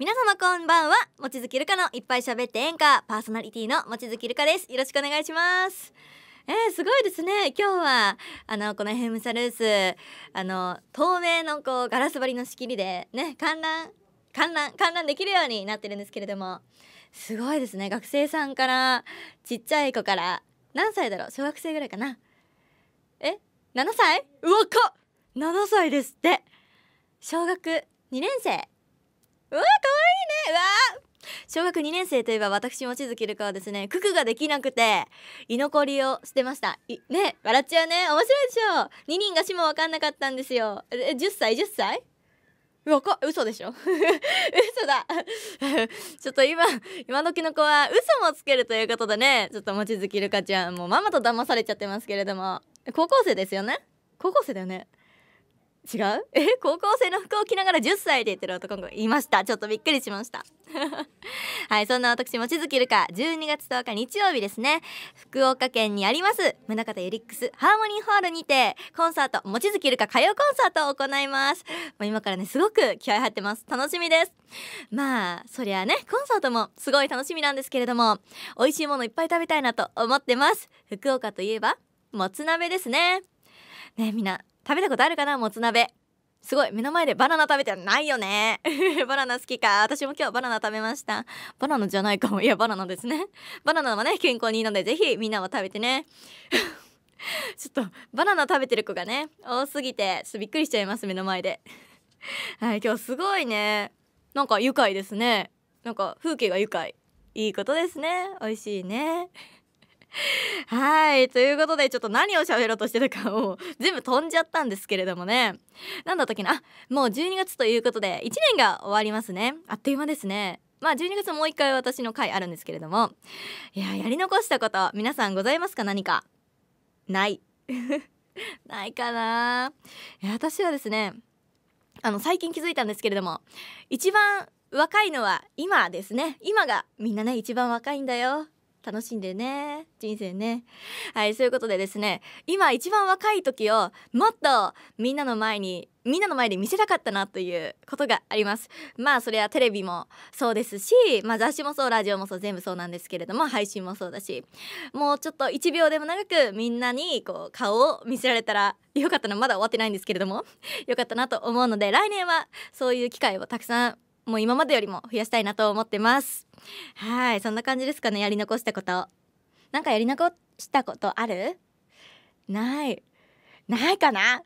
皆様こんばんは望月るかのいっぱい喋って演歌パーソナリティの望月るかですよろしくお願いしますえー、すごいですね今日はあのこのヘムサルースあの透明のこうガラス張りの仕切りでね観覧観覧観覧できるようになってるんですけれどもすごいですね学生さんからちっちゃい子から何歳だろう小学生ぐらいかなえ7歳うわか7歳ですって小学2年生うわ可愛いいねわ小学2年生といえば私望月るかはですね九九ができなくて居残りをしてましたいね笑っちゃうね面白いでしょ2人がしも分かんなかったんですよえ10歳10歳わか嘘でしょ 嘘だ ちょっと今今時の子は嘘もつけるということでねちょっと望月るかちゃんもうママと騙されちゃってますけれども高校生ですよね高校生だよね違う え高校生の服を着ながら10歳で言ってる男の子いましたちょっとびっくりしました はいそんな私望月るか12月10日日曜日ですね福岡県にあります宗像ユリックスハーモニーホールにてコンサート望月るか歌謡コンサートを行いますもう今からねすごく気合入ってます楽しみですまあそりゃねコンサートもすごい楽しみなんですけれども美味しいものいっぱい食べたいなと思ってます福岡といえばもつ鍋ですねねみんな食べたことあるかなもつ鍋すごい目の前でバナナ食べてないよね バナナ好きか私も今日バナナ食べましたバナナじゃないかもいやバナナですね バナナはね健康にいいのでぜひみんなは食べてね ちょっとバナナ食べてる子がね多すぎてちょっとびっくりしちゃいます目の前ではい今日すごいねなんか愉快ですねなんか風景が愉快いいことですね美味しいね はいということでちょっと何を喋ろうとしてるかを全部飛んじゃったんですけれどもね何だったっけなあもう12月ということで1年が終わりますねあっという間ですねまあ12月もう一回私の回あるんですけれどもいややり残したこと皆さんございますか何かない ないかな私はですねあの最近気づいたんですけれども一番若いのは今ですね今がみんなね一番若いんだよ楽しんでね人生ねはいそういうことでですね今一番若い時をもっとみんなの前にみんなの前で見せたかったなということがありますまあそれはテレビもそうですし、まあ、雑誌もそうラジオもそう全部そうなんですけれども配信もそうだしもうちょっと1秒でも長くみんなにこう顔を見せられたらよかったなまだ終わってないんですけれどもよかったなと思うので来年はそういう機会をたくさんもう今までよりも増やしたいなと思ってますはいそんな感じですかねやり残したことなんかやり残したことあるないないかな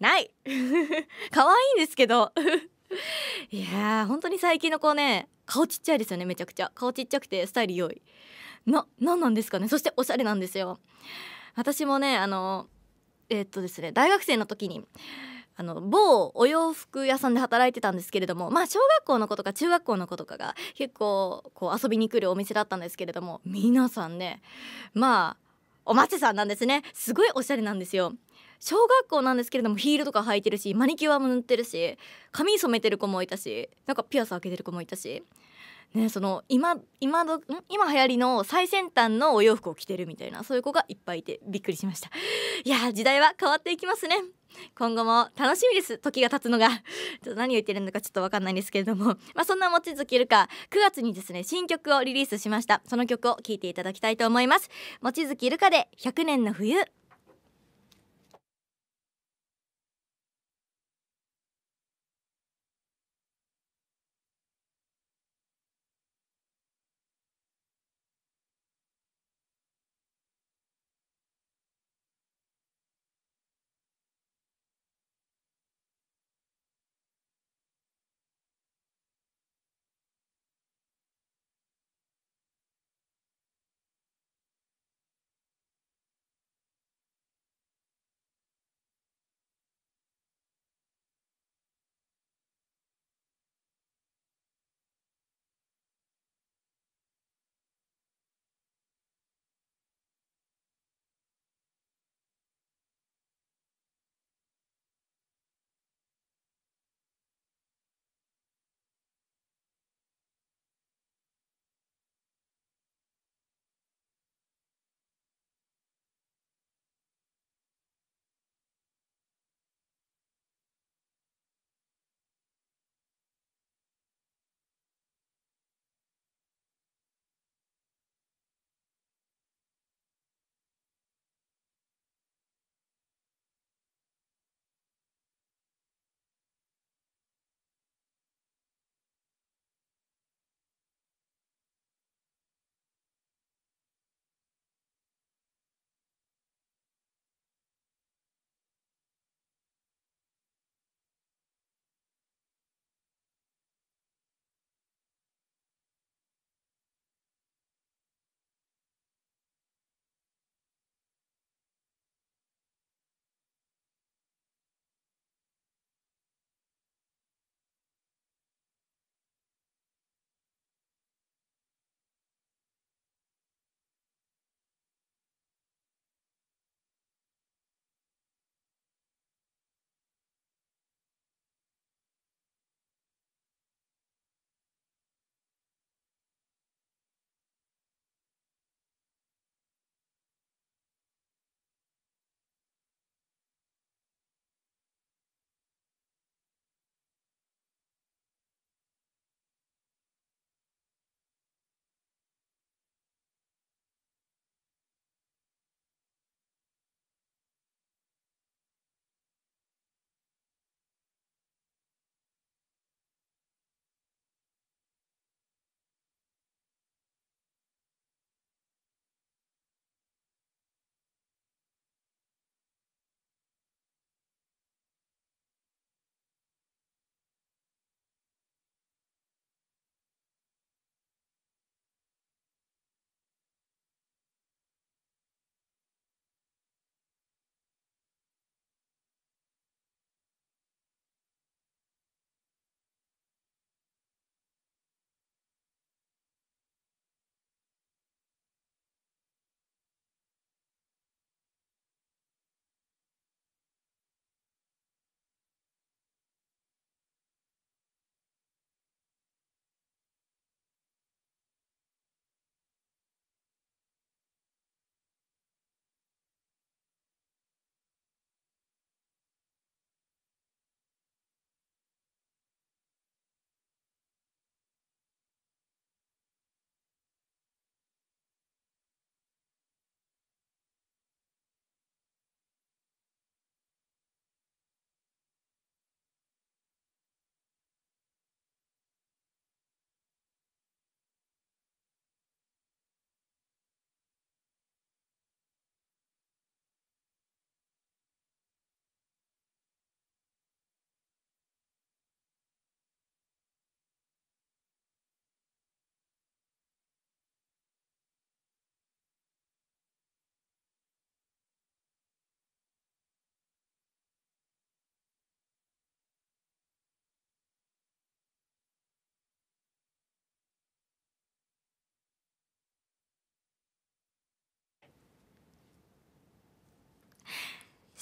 ない 可愛いんですけどいやー本当に最近の子ね顔ちっちゃいですよねめちゃくちゃ顔ちっちゃくてスタイル良いな何なんですかねそしておしゃれなんですよ私もねあのえー、っとですね大学生の時にあの某お洋服屋さんで働いてたんですけれどもまあ小学校の子とか中学校の子とかが結構こう遊びに来るお店だったんですけれども皆さんねまあおさんなんですねすごいおしゃれなんですよ小学校なんですけれどもヒールとか履いてるしマニキュアも塗ってるし髪染めてる子もいたしなんかピアス開けてる子もいたしねその今今ど今流行りの最先端のお洋服を着てるみたいなそういう子がいっぱいいてびっくりしましたいや時代は変わっていきますね今後も楽しみです時が経つのが ちょっと何を言ってるのかちょっと分かんないんですけれども まあそんな望月るか9月にですね新曲をリリースしましたその曲を聴いていただきたいと思います望月るかで100年の冬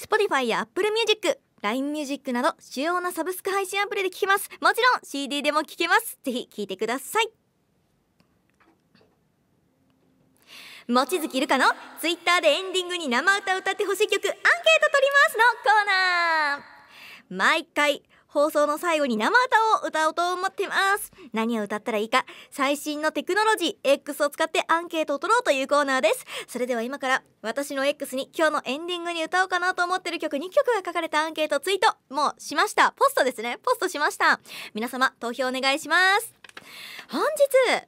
Spotify や Apple Music、LINE Music など主要なサブスク配信アプリで聞けます。もちろん CD でも聞けます。ぜひ聞いてください。望月るかのツイッターでエンディングに生歌歌ってほしい曲アンケート取りますのコーナー毎回放送の最後に生歌を歌おうと思ってます何を歌ったらいいか最新のテクノロジー X を使ってアンケートを取ろうというコーナーですそれでは今から私の X に今日のエンディングに歌おうかなと思ってる曲2曲が書かれたアンケートツイートもうしましたポストですねポストしました皆様投票お願いします本日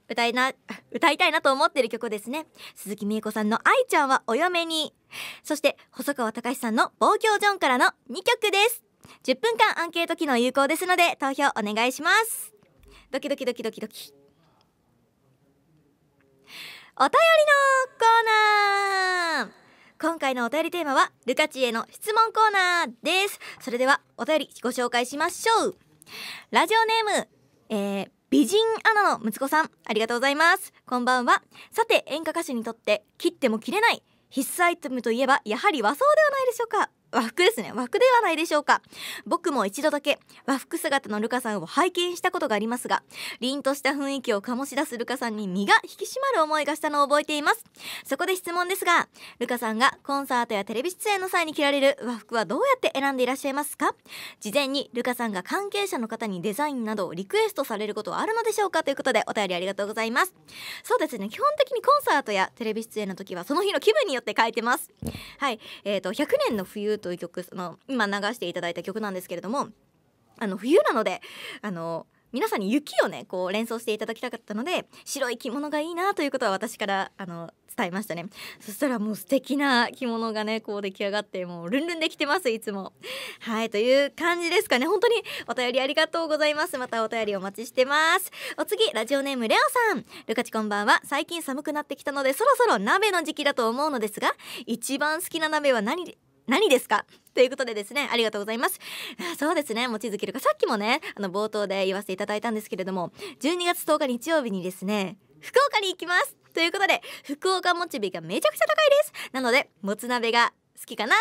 歌いな歌いたいなと思ってる曲ですね鈴木美恵子さんの「愛ちゃんはお嫁に」そして細川たかしさんの「望郷ジョン」からの2曲です10分間アンケート機能有効ですので投票お願いしますドキドキドキドキドキお便りのコーナー今回のお便りテーマはルカチへの質問コーナーですそれではお便りご紹介しましょうラジオネーム、えー、美人アナの息子さんありがとうございますこんばんはさて演歌歌手にとって切っても切れない必須アイテムといえばやはり和装ではないでしょうか和服ですね和服ではないでしょうか僕も一度だけ和服姿のルカさんを拝見したことがありますが凛とした雰囲気を醸し出すルカさんに身が引き締まる思いがしたのを覚えていますそこで質問ですがルカさんがコンサートやテレビ出演の際に着られる和服はどうやって選んでいらっしゃいますか事前にルカさんが関係者の方にデザインなどをリクエストされることはあるのでしょうかということでお便りありがとうございますそうですね基本的にコンサートやテレビ出演の時はその日の気分によって変えてますはいえーと100年の冬ル」という曲その今流していただいた曲なんですけれどもあの冬なのであの皆さんに雪をねこう連想していただきたかったので白い着物がいいなということは私からあの伝えましたねそしたらもう素敵な着物がねこう出来上がってもうルンルンできてますいつもはいという感じですかね本当にお便りありがとうございますまたお便りお待ちしてますお次ラジオネームレオさんルカチこんばんは最近寒くなってきたのでそろそろ鍋の時期だと思うのですが一番好きな鍋は何何ですかということでですねありがとうございますそうですね望月るかさっきもねあの冒頭で言わせていただいたんですけれども12月10日日曜日にですね福岡に行きますということで福岡モチベがめちゃくちゃ高いですなのでもつ鍋が好きかな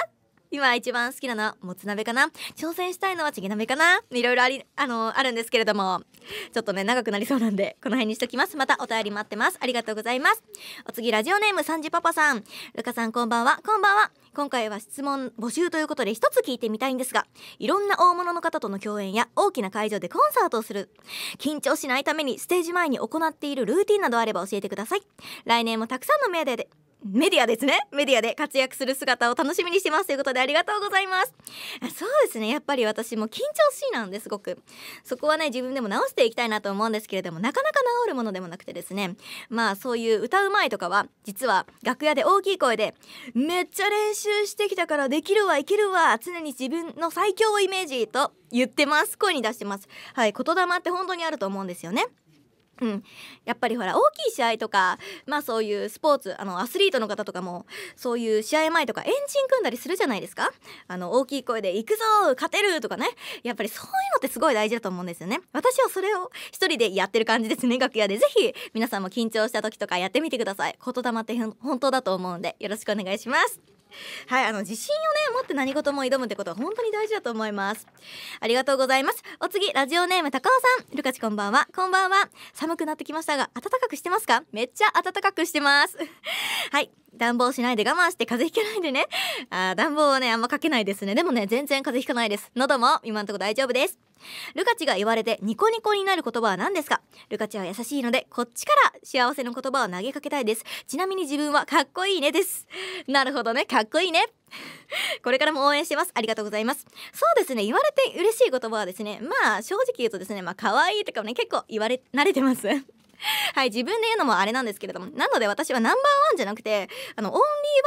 今一番好きなのはもつ鍋かな挑戦したいのはちぎ鍋かないろいろありあのあるんですけれどもちょっとね長くなりそうなんでこの辺にしときますまたお便り待ってますありがとうございますお次ラジオネームサンジパパさんルカさんこんばんはこんばんは今回は質問募集ということで一つ聞いてみたいんですがいろんな大物の方との共演や大きな会場でコンサートをする緊張しないためにステージ前に行っているルーティンなどあれば教えてください来年もたくさんのメディアでメディアですねメディアで活躍する姿を楽しみにしてますということでありがとうございますそうですねやっぱり私も緊張しいなんですごくそこはね自分でも直していきたいなと思うんですけれどもなかなか治るものでもなくてですねまあそういう歌う前とかは実は楽屋で大きい声で「めっちゃ練習してきたからできるわいけるわ常に自分の最強をイメージ」と言ってます声に出してますはい言霊って本当にあると思うんですよねうん、やっぱりほら大きい試合とかまあそういうスポーツあのアスリートの方とかもそういう試合前とかエンジン組んだりするじゃないですかあの大きい声で「行くぞ勝てる!」とかねやっぱりそういうのってすごい大事だと思うんですよね私はそれを一人でやってる感じですね楽屋で是非皆さんも緊張した時とかやってみてください言霊って本当だと思うんでよろしくお願いします はいあの自信をね持って何事も挑むってことは本当に大事だと思いますありがとうございますお次ラジオネーム高尾さんルカチこんばんはこんばんは寒くなってきましたが暖かくしてますかめっちゃ暖かくしてます はい暖房しないで我慢して風邪ひけないでねあ暖房はねあんまかけないですねでもね全然風邪ひかないです喉も今のとこ大丈夫ですルカチが言われてニコニコになる言葉は何ですかルカチは優しいのでこっちから幸せの言葉を投げかけたいですちなみに自分はかっこいいねですなるほどねかっこいいねこれからも応援してます。ありがとうございます。そうですね、言われて嬉しい言葉はですね、まあ正直言うとですね、まあ可愛いとかもね、結構言われ、慣れてますはい自分で言うのもあれなんですけれどもなので私はナンバーワンじゃなくてあのオンリー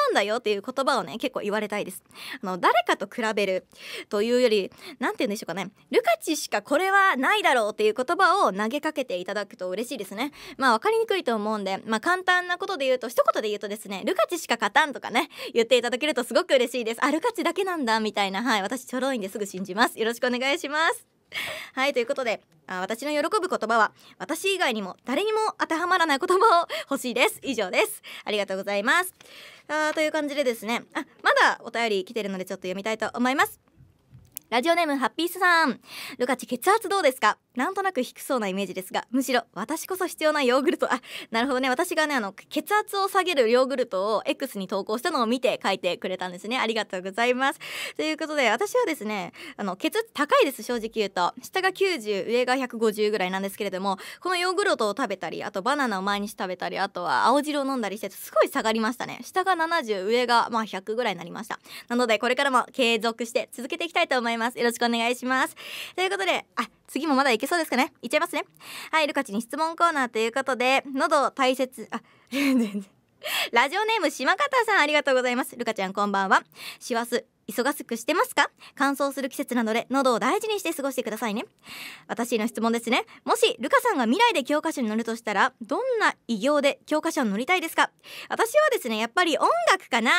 ワンだよっていう言葉をね結構言われたいですあの誰かと比べるというより何て言うんでしょうかねルカチしかこれはないだろうっていう言葉を投げかけていただくと嬉しいですねまあ分かりにくいと思うんでまあ簡単なことで言うと一言で言うとですねルカチしか勝たんとかね言っていただけるとすごく嬉しいですあルカチだけなんだみたいなはい私ちょろいんですぐ信じますよろしくお願いします はいということであ私の喜ぶ言葉は私以外にも誰にも当てはまらない言葉を 欲しいです以上ですありがとうございますあという感じでですねあまだお便り来てるのでちょっと読みたいと思いますラジオネームハッピースさんルカチ血圧どうですかなんとなく低そうなイメージですがむしろ私こそ必要なヨーグルトあなるほどね私がねあの血圧を下げるヨーグルトを X に投稿したのを見て書いてくれたんですねありがとうございますということで私はですねあの血圧高いです正直言うと下が90上が150ぐらいなんですけれどもこのヨーグルトを食べたりあとバナナを毎日食べたりあとは青汁を飲んだりしてすごい下がりましたね下が70上がまあ100ぐらいになりましたなのでこれからも継続して続けていきたいと思いますよろしくお願いしますということであ次もまだいけそうですかねいっちゃいますねはいルカチに質問コーナーということで喉大切あ 全然ラジオネーム島方さんありがとうございますルカちゃんこんばんは師走忙しくしてますか乾燥する季節なので喉を大事にして過ごしてくださいね私の質問ですねもしルカさんが未来で教科書に載るとしたらどんな偉業で教科書に載りたいですか私はですねやっぱり音楽かな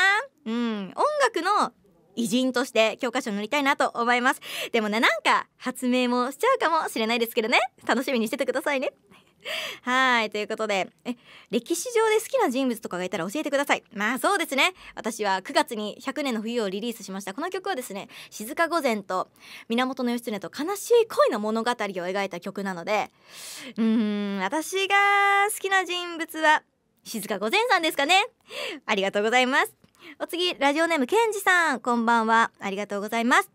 うん音楽の偉人として教科書に載りたいなと思いますでもねなんか発明もしちゃうかもしれないですけどね楽しみにしててくださいね はいということでえ歴史上で好きな人物とかがいたら教えてくださいまあそうですね私は9月に100年の冬をリリースしましたこの曲はですね静か御前と源義経と悲しい恋の物語を描いた曲なのでうーん私が好きな人物は静か御前さんですかねありがとうございますお次ラジオネームけんじさんこんばんはありがとうございます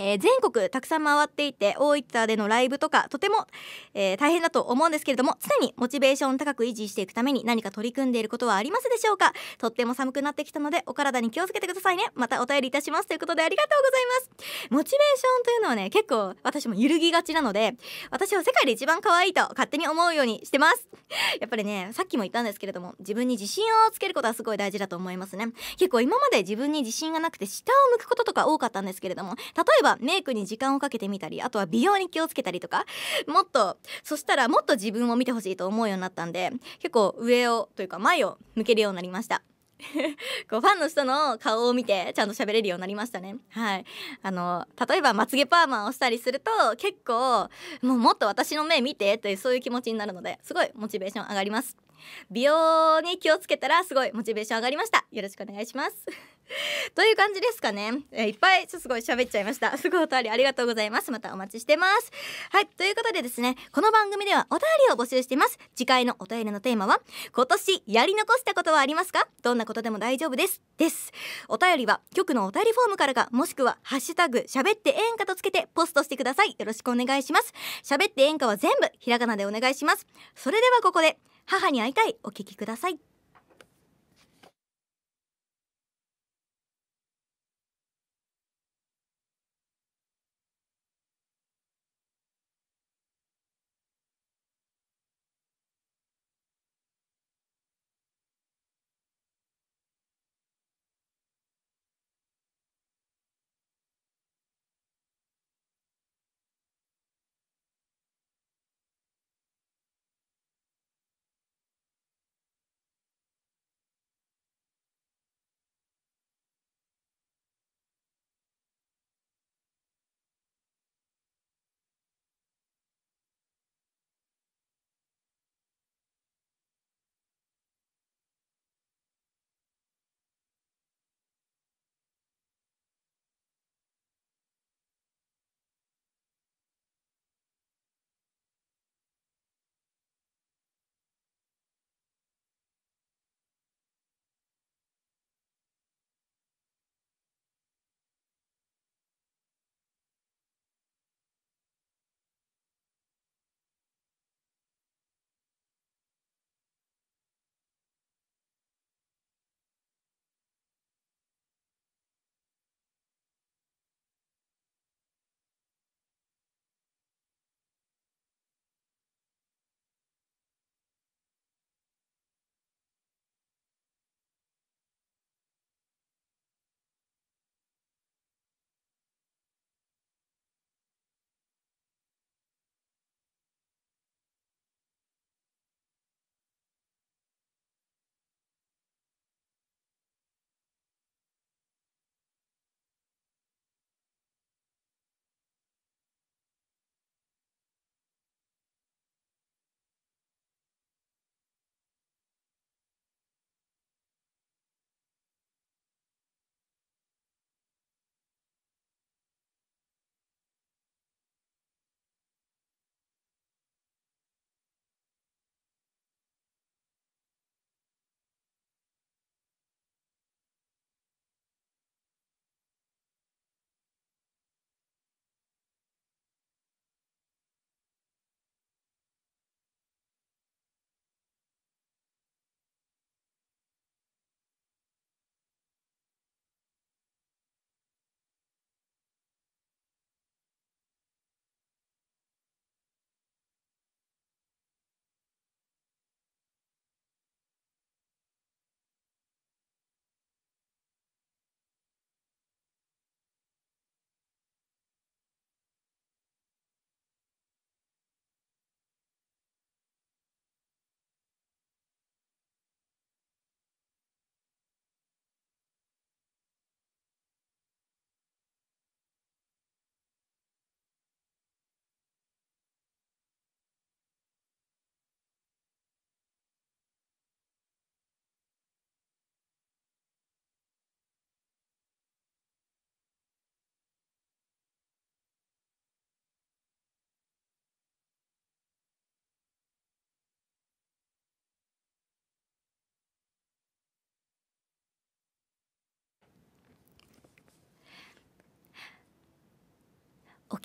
えー、全国たくさん回っていて大分でのライブとかとても、えー、大変だと思うんですけれども常にモチベーション高く維持していくために何か取り組んでいることはありますでしょうかとっても寒くなってきたのでお体に気をつけてくださいねまたお便りいたしますということでありがとうございますモチベーションというのはね結構私も揺るぎがちなので私は世界で一番可愛いと勝手に思うようにしてます やっぱりねさっきも言ったんですけれども自分に自信をつけることはすごい大事だと思いますね結構今まで自分に自信がなくて下を向くこととか多かったんですけれども例えばはメイクに時間をかけてみたりあとは美容に気をつけたりとかもっとそしたらもっと自分を見てほしいと思うようになったんで結構上をというか前を向けるようになりました。こうファンの人の顔を見てちゃんと喋れるようになりましたね。はい、あの例えばまつげパーマをしたりすると結構もうもっと私の目見てというそういう気持ちになるのですごいモチベーション上がります。美容に気をつけたらすごいモチベーション上がりましたよろしくお願いします という感じですかね、えいっぱいすごい喋っちゃいましたすごいお便りありがとうございますまたお待ちしてますはいということでですねこの番組ではお便りを募集しています次回のお便りのテーマは今年やり残したことはありますかどんなことでも大丈夫ですですお便りは局のお便りフォームからかもしくはハッシュタグ喋って演歌とつけてポストしてくださいよろしくお願いします喋って演歌は全部ひらがなでお願いしますそれではここで母に会いたいお聴きください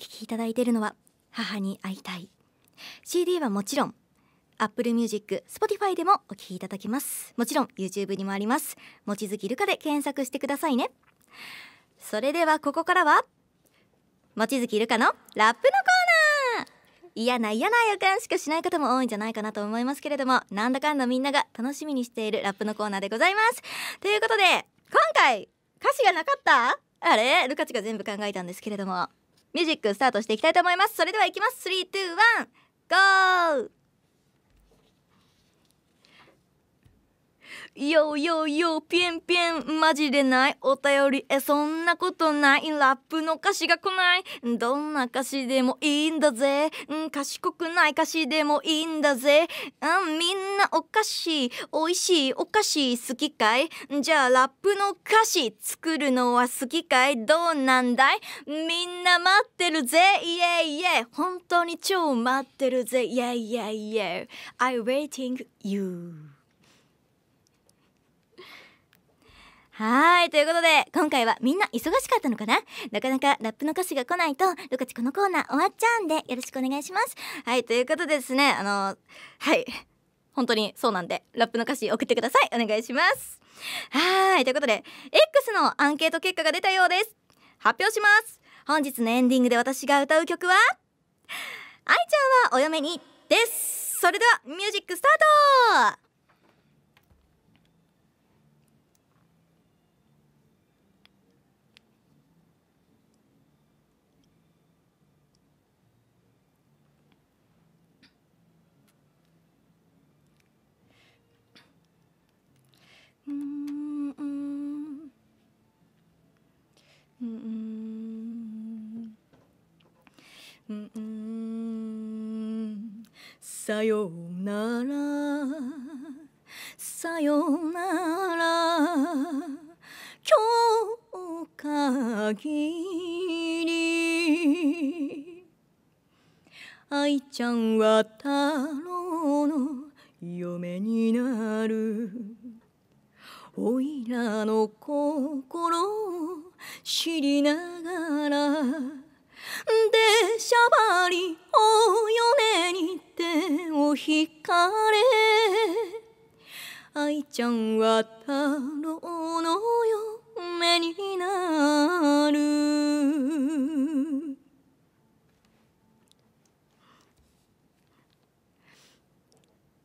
聴きいただいているのは「母に会いたい」CD はもちろん Apple Music、Spotify でもお聴きいただけますもちろん YouTube にもあります望月ルカで検索してくださいねそれではここからは望月ルカのラップのコーナー嫌な嫌な予感しかしない方も多いんじゃないかなと思いますけれどもなんだかんだみんなが楽しみにしているラップのコーナーでございますということで今回歌詞がなかったあれルカチが全部考えたんですけれどもミュージックスタートしていきたいと思いますそれではいきます321ゴーよよよぴえんぴえんマジでないお便りえそんなことないラップの歌詞が来ないどんな歌詞でもいいんだぜん賢くない歌詞でもいいんだぜんみんなお菓子おいしいお菓子好きかいじゃあラップの歌詞作るのは好きかいどうなんだいみんな待ってるぜイエイイエイ本当に超待ってるぜイエイイエイイエイ I waiting you はいということで今回はみんな忙しかったのかななかなかラップの歌詞が来ないと「ロカチこのコーナー終わっちゃうんでよろしくお願いします」はいということでですねあのはい本当にそうなんでラップの歌詞送ってくださいお願いしますはいということで X のアンケート結果が出たようです発表します本日のエンディングで私が歌う曲は愛ちゃんはお嫁にですそれではミュージックスタートうんうんさようならさようなら今日限り愛ちゃんは太郎の嫁になるおいらの心を知りながらでしゃばりおよねに手を引かれ愛ちゃんは太郎の嫁になる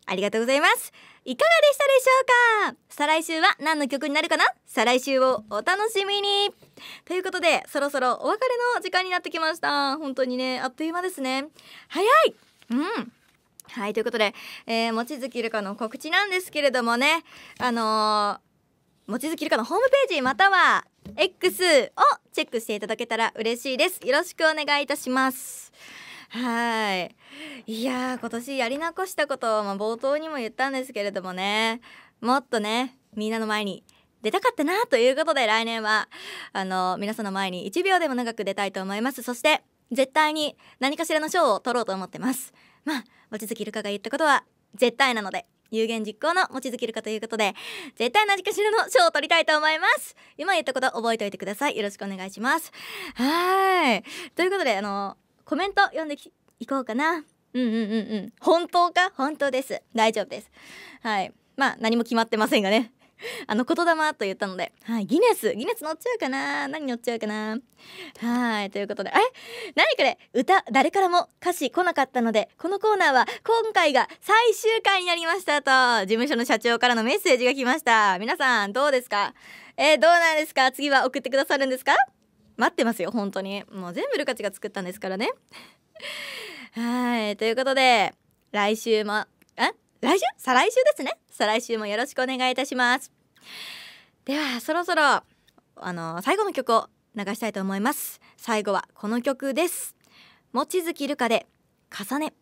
ありがとうございますいかがでしたでしょうか再来週は何の曲になるかな再来週をお楽しみにということでそろそろお別れの時間になってきました本当にねあっという間ですね早いうんはいということで、えー、望月るかの告知なんですけれどもねあのー、望月るかのホームページまたは X をチェックしていただけたら嬉しいですよろしくお願いいたしますはいいや今年やり残したことを、まあ、冒頭にも言ったんですけれどもねもっとねみんなの前に出たかったなということで来年はあの皆さんの前に1秒でも長く出たいと思いますそして絶対に何かしらの賞を取ろうと思ってますまあ望月るかが言ったことは絶対なので有言実行の望月るかということで絶対何かしらの賞を取りたいと思います今言ったこと覚えておいてくださいよろしくお願いしますはいということであのコメント読んでき行こうかなうんうんうんうん本当か本当です大丈夫ですはいまあ何も決まってませんがね あの言霊と言ったので、はい、ギネスギネス乗っちゃうかな何乗っちゃうかなはいということでえ何これ歌誰からも歌詞来なかったのでこのコーナーは今回が最終回になりましたと事務所の社長からのメッセージが来ました皆さんどうですかえー、どうなんですか次は送ってくださるんですか待ってますよ本当にもう全部ルカチが作ったんですからね はいということで来週もえ来週再来週ですね再来週もよろしくお願いいたしますではそろそろあの最後の曲を流したいと思います最後はこの曲です望月ルカで重ね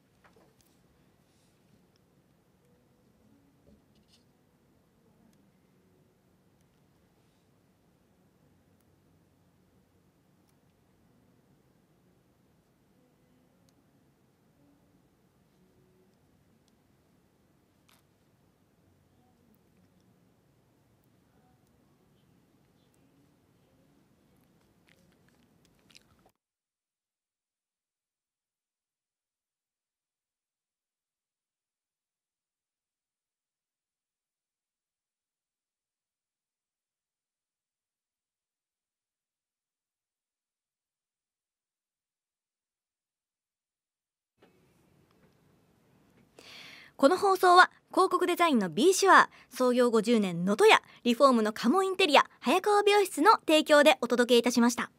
この放送は広告デザインの B 手話創業50年のとやリフォームのカモインテリア早川美容室の提供でお届けいたしました。